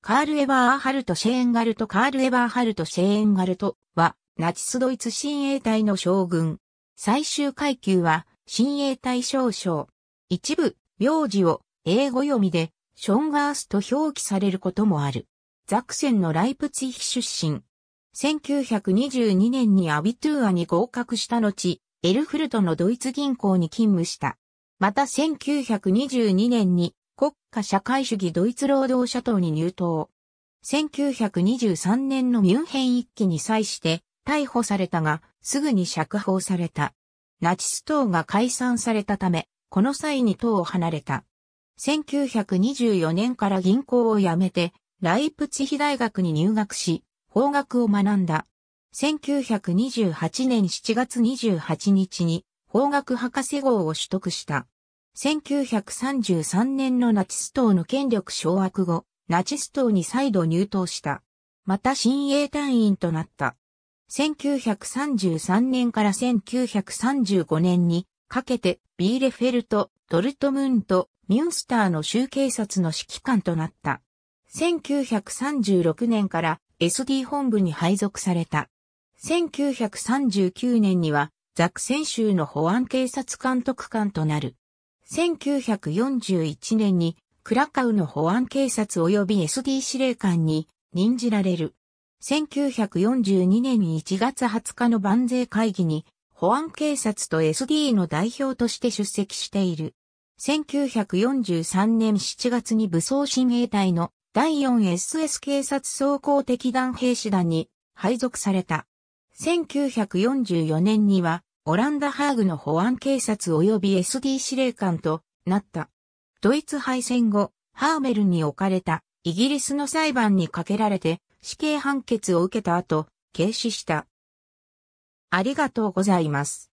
カール・エバーハルト・シェーンガルトカール・エバーハルト・シェーンガルトは、ナチスドイツ親衛隊の将軍。最終階級は、親衛隊少将。一部、名字を英語読みで、ションガースと表記されることもある。ザクセンのライプツィヒ出身。1922年にアビトゥーアに合格した後、エルフルトのドイツ銀行に勤務した。また1922年に国家社会主義ドイツ労働者党に入党。1923年のミュンヘン一揆に際して逮捕されたが、すぐに釈放された。ナチス党が解散されたため、この際に党を離れた。1924年から銀行を辞めて、ライプツヒ大学に入学し、法学を学んだ。1928年7月28日に法学博士号を取得した。1933年のナチス党の権力掌握後、ナチス党に再度入党した。また新鋭隊員となった。1933年から1935年にかけてビーレフェルト、ドルトムント、ミュンスターの州警察の指揮官となった。1936年から SD 本部に配属された。1939年にはザクセン州の保安警察監督官となる。1941年にクラカウの保安警察及び SD 司令官に任じられる。1942年1月20日の万税会議に保安警察と SD の代表として出席している。1943年7月に武装親衛隊の第 4SS 警察総合敵団兵士団に配属された。1944年にはオランダハーグの保安警察及び SD 司令官となった。ドイツ敗戦後、ハーメルに置かれたイギリスの裁判にかけられて死刑判決を受けた後、軽視した。ありがとうございます。